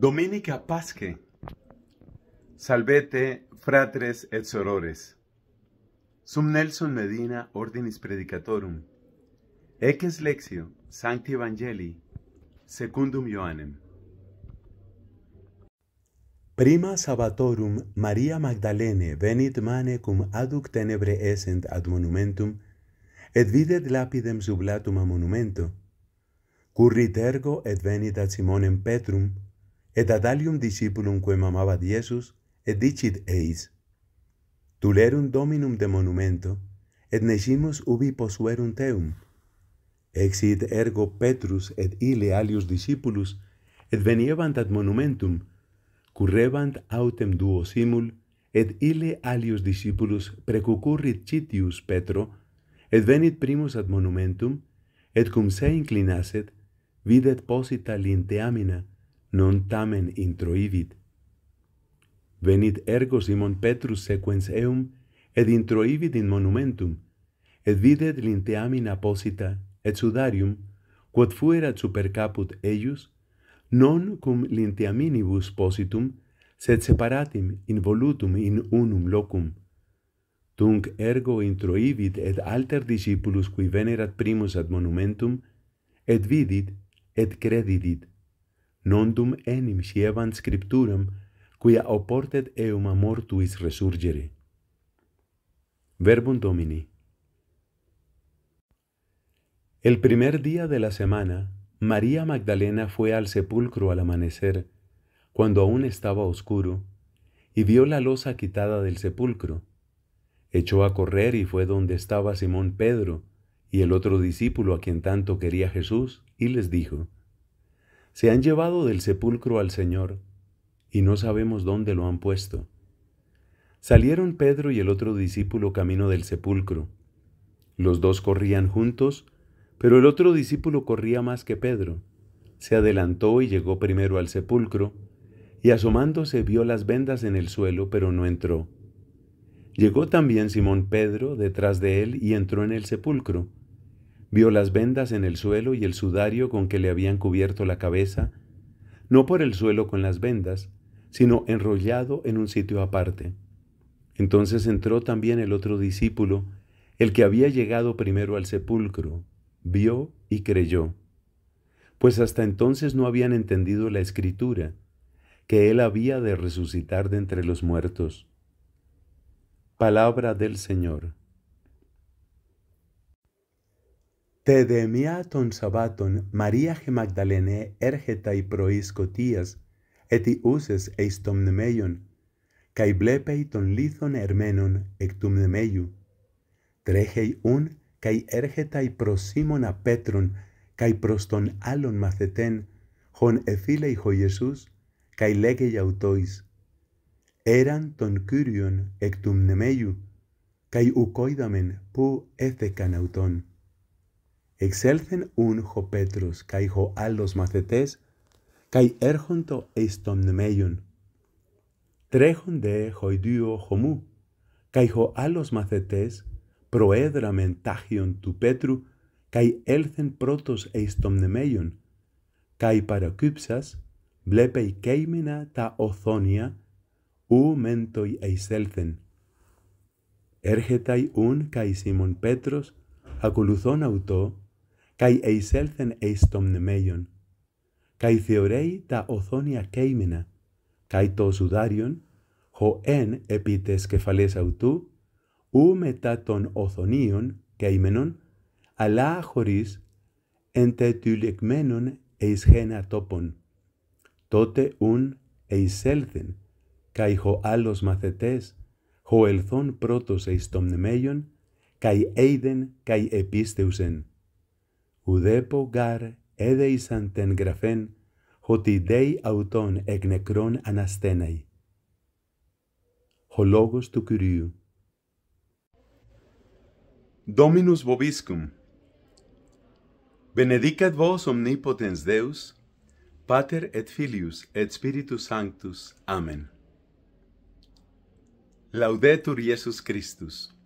Dominica Pasque. Salvete, fratres et sorores. Sum Nelson Medina Ordinis Predicatorum. Ecce Lexio, Sancti Evangelii, Secundum Ioannem. Prima sabatorum Maria Magdalene venit mane cum aduc tenebre essent ad monumentum, et videt lapidem sublatum a monumento, currit ergo et venit ad Simonem Petrum, et ad alium discipulum quem amabat Iesus, et dicit eis, tulerum dominum de monumento, et necimus ubi posuerum teum. Exit ergo Petrus et ile alius discipulus, et veniebant ad monumentum, currebant autem duo simul, et ile alius discipulus precucurrit citius Petro, et venit primus ad monumentum, et cum se inclinaset, videt posita linteamina, Non tamen introivit. Venit ergo Simon Petrus sequens eum et introivit in monumentum. Et videt linteamin aposita et sudarium quod fuerat super caput eius non cum linteaminibus positum sed separatim involutum in unum locum. Tunc ergo introivit et alter discipulus qui venerat primus ad monumentum et vidit et credidit. nondum enim sievant scripturam, quia oportet eum amor tuis resurgere. Verbum Domini. El primer día de la semana, María Magdalena fue al sepulcro al amanecer, cuando aún estaba oscuro, y vio la losa quitada del sepulcro. Echó a correr y fue donde estaba Simón Pedro y el otro discípulo a quien tanto quería Jesús, y les dijo, se han llevado del sepulcro al Señor, y no sabemos dónde lo han puesto. Salieron Pedro y el otro discípulo camino del sepulcro. Los dos corrían juntos, pero el otro discípulo corría más que Pedro. Se adelantó y llegó primero al sepulcro, y asomándose vio las vendas en el suelo, pero no entró. Llegó también Simón Pedro detrás de él y entró en el sepulcro vio las vendas en el suelo y el sudario con que le habían cubierto la cabeza, no por el suelo con las vendas, sino enrollado en un sitio aparte. Entonces entró también el otro discípulo, el que había llegado primero al sepulcro, vio y creyó, pues hasta entonces no habían entendido la escritura, que él había de resucitar de entre los muertos. Palabra del Señor. Te de mia ton sabaton Maria he Magdalene ergeta i proiscotias uses eis ton nemeion kai blepei ton lithon ermenon et tum nemeiu trehei un kai ergeta i prosimon a petron kai proston alon maceten hon efilei ho iesus kai lege autois eran ton kyrion et tum nemeiu kai ukoidamen pou efe Excelcen un jo Petrus, caijo los macetes, cai erjunto eiston meion. Trejon de joidio homu, caijo alos macetes, proedra mentagion tu Petru, cai elcen protos eiston Kai Cai paracupsas, blepei keimena ta ozonia, u mentoi eiselcen. Ergetai un cai Simon Petrus acoluzon auto, καί εισέλθεν εις τον μνημέιον, καί θεωρεί τα οθόνια κέιμενα, καί το σουδάριον, χω εν επί τες κεφαλές αυτού, ου μετά των οθονίων κέιμενων, αλλά χωρίς εντετυλιγμένων εις γένα τόπον. Τότε ουν εισέλθεν, καί χω άλλος μαθητές, χω ελθόν πρώτος εις τον μνημέιον, καί έιδεν καί επίστευσεν. ude po gar ede i santen grafen hoti dei auton eg nekron anastenai ho logos tou dominus vobiscum benedicat vos omnipotens deus pater et filius et spiritus sanctus amen laudetur iesus christus